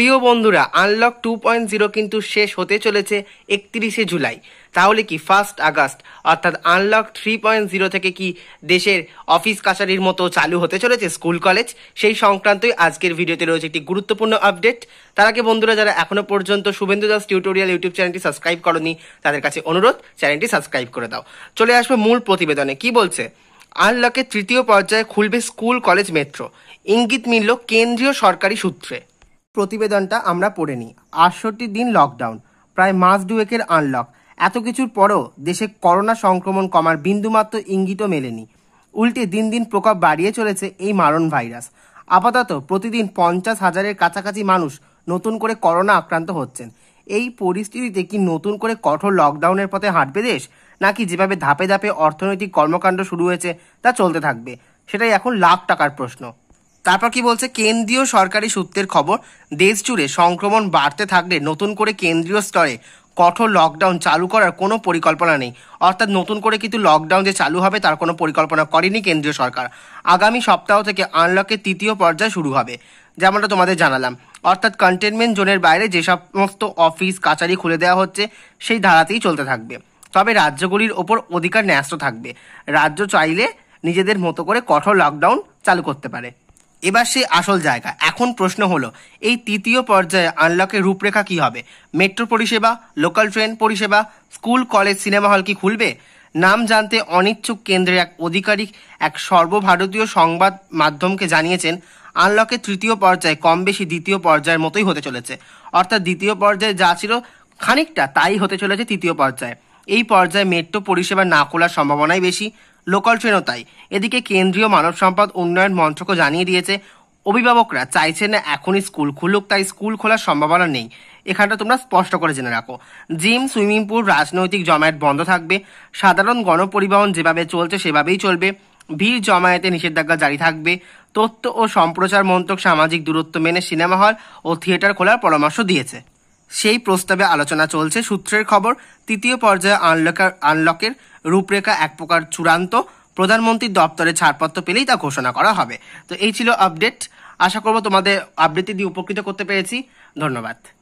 প্রিয় বন্ধুরা unlock two point zero কিন্তু শেষ হতে চলেছে একত্রিশে জুলাই তাহলে কি ফার্স্ট আগস্ট অর্থাৎ আনলক থ্রি পয়েন্ট জিরো থেকে কি দেশের অফিস কাছারির মতো চালু হতে চলেছে স্কুল কলেজ সেই সংক্রান্তই আজকের ভিডিওতে রয়েছে একটি গুরুত্বপূর্ণ আপডেট তার আগে বন্ধুরা যারা এখনো পর্যন্ত শুভেন্দু দাস টিউটোরিয়াল ইউটিউব চ্যানেলটি সাবস্ক্রাইব করনি তাদের কাছে অনুরোধ চ্যানেলটি সাবস্ক্রাইব করে দাও চলে আসবে মূল প্রতিবেদনে কি বলছে আনলকের তৃতীয় পর্যায়ে খুলবে স্কুল কলেজ মেট্রো ইঙ্গিত মিলল কেন্দ্রীয় সরকারি সূত্রে প্রতিবেদনটা আমরা পড়ে নিই আটষট্টি দিন লকডাউন প্রায় মাস দুয়েকের আনলক এত কিছুর পরও দেশে করোনা সংক্রমণ কমার বিন্দুমাত্র ইঙ্গিতও মেলেনি উল্টে দিন দিন প্রকোপ বাড়িয়ে চলেছে এই মারণ ভাইরাস আপাতত প্রতিদিন পঞ্চাশ হাজারের কাছাকাছি মানুষ নতুন করে করোনা আক্রান্ত হচ্ছেন এই পরিস্থিতিতে কি নতুন করে কঠোর লকডাউনের পথে হাঁটবে দেশ নাকি যেভাবে ধাপে ধাপে অর্থনৈতিক কর্মকাণ্ড শুরু হয়েছে তা চলতে থাকবে সেটাই এখন লাখ টাকার প্রশ্ন তারপর কি বলছে কেন্দ্রীয় সরকারি সূত্রের খবর দেশ জুড়ে সংক্রমণ বাড়তে থাকলে নতুন করে কেন্দ্রীয় স্তরে কঠোর লকডাউন চালু করার কোনো পরিকল্পনা নেই অর্থাৎ নতুন করে কিন্তু লকডাউন যে চালু হবে তার কোনো পরিকল্পনা করেনি কেন্দ্রীয় সরকার আগামী সপ্তাহ থেকে আনলকের তৃতীয় পর্যায় শুরু হবে যেমনটা তোমাদের জানালাম অর্থাৎ কন্টেনমেন্ট জোনের বাইরে যে সমস্ত অফিস কাচারি খুলে দেওয়া হচ্ছে সেই ধারাতেই চলতে থাকবে তবে রাজ্যগুলির ওপর অধিকার ন্যস্ত থাকবে রাজ্য চাইলে নিজেদের মতো করে কঠোর লকডাউন চালু করতে পারে এবার সেই আসল জায়গা এখন প্রশ্ন হলো এই তৃতীয় পর্যায়ে আনলকের রূপরেখা কি হবে মেট্রো পরিষেবা লোকাল ট্রেন পরিষেবা স্কুল কলেজ সিনেমা হল কি খুলবে নাম জানতে অনিচ্ছুক কেন্দ্রের এক আধিকারিক এক সর্বভারতীয় সংবাদ মাধ্যমকে জানিয়েছেন আনলকের তৃতীয় পর্যায়ে কম বেশি দ্বিতীয় পর্যায়ের মতোই হতে চলেছে অর্থাৎ দ্বিতীয় পর্যায়ে যা ছিল খানিকটা তাই হতে চলেছে তৃতীয় পর্যায়ে এই পর্যায়ে মেট্রো পরিষেবা না খোলার সম্ভাবনাই বেশি লোকাল ট্রেনও তাই এদিকে কেন্দ্রীয় মানব সম্পদ উন্নয়ন মন্ত্রকও জানিয়ে দিয়েছে অভিভাবকরা চাইছেন না এখনই স্কুল খুলুক তাই স্কুল খোলার সম্ভাবনা নেই এখানটা তোমরা স্পষ্ট করে জেনে রাখো জিম সুইমিং পুল রাজনৈতিক জমায়েত বন্ধ থাকবে সাধারণ গণপরিবহন যেভাবে চলছে সেভাবেই চলবে ভিড় জমায়েতে নিষেধাজ্ঞা জারি থাকবে তথ্য ও সম্প্রচার মন্ত্রক সামাজিক দূরত্ব মেনে সিনেমা হল ও থিয়েটার খোলার পরামর্শ দিয়েছে সেই প্রস্তাবে আলোচনা চলছে সূত্রের খবর তৃতীয় পর্যায়ে আনলকার আনলকের রূপরেখা এক প্রকার চূড়ান্ত প্রধানমন্ত্রীর দপ্তরে ছাড়পত্র পেলেই তা ঘোষণা করা হবে তো এই ছিল আপডেট আশা করব তোমাদের আপডেটটি দিয়ে উপকৃত করতে পেরেছি ধন্যবাদ